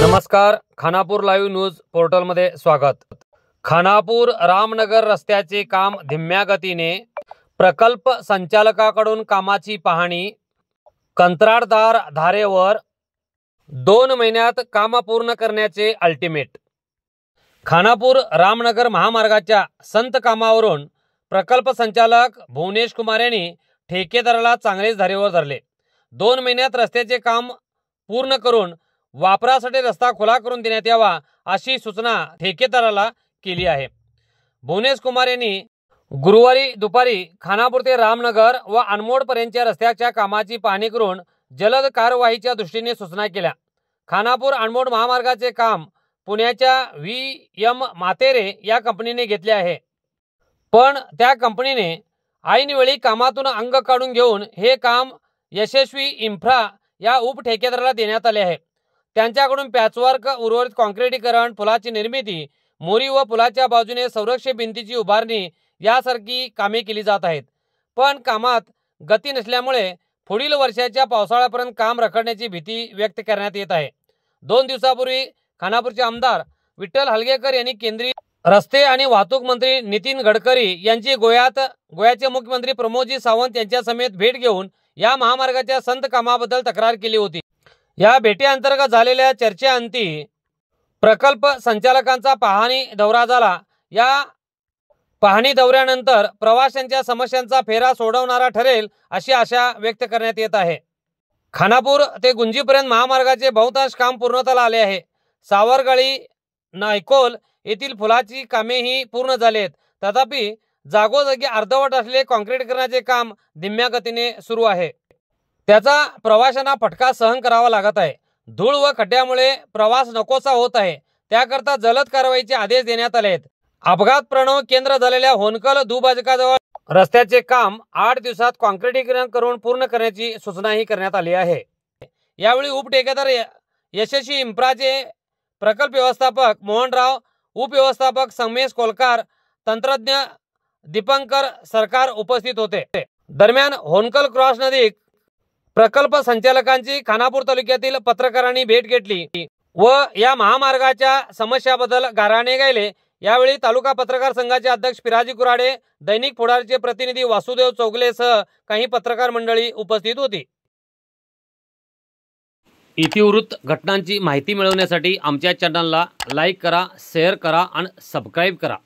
नमस्कार Khanapur live news पोर्टलमध्ये स्वागत खानापूर रामनगर रस्त्याचे काम धिम्म्या गतीने प्रकल्प संचालकाकडून कामाची पाहणी कंत्राटदार धारेवर दोन महिन्यात काम पूर्ण करण्याचे अल्टिमेट खानापूर रामनगर महामार्गाच्या संत कामावरून प्रकल्प संचालक भुवनेश कुमार यांनी ठेकेदाराला चांगलेच धारेवर धरले दोन महिन्यात रस्त्याचे काम पूर्ण करून वापरासाठी रस्ता खुला करून देण्यात यावा अशी सूचना ठेकेदाराला केली आहे भुवनेश कुमार यांनी गुरुवारी दुपारी खानापूर ते रामनगर व पर्यंतच्या रस्त्याच्या कामाची पाहणी करून जलद कारवाईच्या दृष्टीने सूचना केल्या खानापूर अनमोड महामार्गाचे काम पुण्याच्या व्ही एम मातेरे या कंपनीने घेतले आहे पण त्या कंपनीने ऐनवेळी कामातून अंग काढून घेऊन हे काम यशस्वी इन्फ्रा या उपठेकेदाराला देण्यात आले आहे त्यांच्याकडून पॅचवर्क उर्वरित कॉन्क्रिटीकरण पुलाची निर्मिती मोरी व पुलाच्या बाजूने संरक्षित भिंतीची उभारणी यासारखी कामे केली जात आहेत पण कामात गती नसल्यामुळे पुढील वर्षाच्या पावसाळ्यापर्यंत काम रखडण्याची भीती व्यक्त करण्यात येत आहे दोन दिवसापूर्वी खानापूरचे आमदार विठ्ठल हलगेकर यांनी केंद्रीय रस्ते आणि वाहतूक मंत्री नितीन गडकरी यांची गोव्यात गोव्याचे मुख्यमंत्री प्रमोदजी सावंत यांच्या समेत भेट घेऊन या महामार्गाच्या संत कामाबद्दल तक्रार केली होती या भेटीअंतर्गत झालेल्या चर्चेअंती प्रकल्प संचालकांचा पाहणी दौरा झाला या पाहणी दौऱ्यानंतर प्रवाशांच्या समस्यांचा फेरा सोडवणारा ठरेल अशी आशा व्यक्त करण्यात येत आहे खानापूर ते गुंजीपर्यंत महामार्गाचे बहुतांश काम पूर्णत्वाला आले आहे सावरगळी नायकोल येथील फुलाची कामेही पूर्ण झालीत तथापि जागोजागी अर्धवट असले करण्याचे काम धिम्या गतीने सुरू आहे त्याचा प्रवाशांना फटका सहन करावा लागत आहे धूळ व खड्ड्यामुळे प्रवास नकोसा होत आहे त्याकरता जलद कारवाईचे आदेश देण्यात आलेत आहेत अपघात प्रणव केंद्र झालेल्या होनकल दुभाजकाजवळ रस्त्याचे काम आठ दिवसात काँक्रीटीकरण करून पूर्ण करण्याची सूचनाही करण्यात आली आहे यावेळी उपठेकेदार यशस्वी इम्प्राचे प्रकल्प व्यवस्थापक मोहनराव उपव्यवस्थापक संमेश कोलकार तंत्रज्ञ दीपंकर सरकार उपस्थित होते दरम्यान होनकल क्रॉस नदी प्रकल्प संचालकांची खानापूर तालुक्यातील पत्रकारांनी भेट घेतली व या महामार्गाच्या समस्याबद्दल गाराणे गायले यावेळी तालुका पत्रकार संघाचे अध्यक्ष पिराजी कुराडे दैनिक फुडारचे प्रतिनिधी वासुदेव सह काही पत्रकार मंडळी उपस्थित होती इतिवृत्त घटनांची माहिती मिळवण्यासाठी आमच्या चॅनलला लाईक करा शेअर करा आणि सबस्क्राईब करा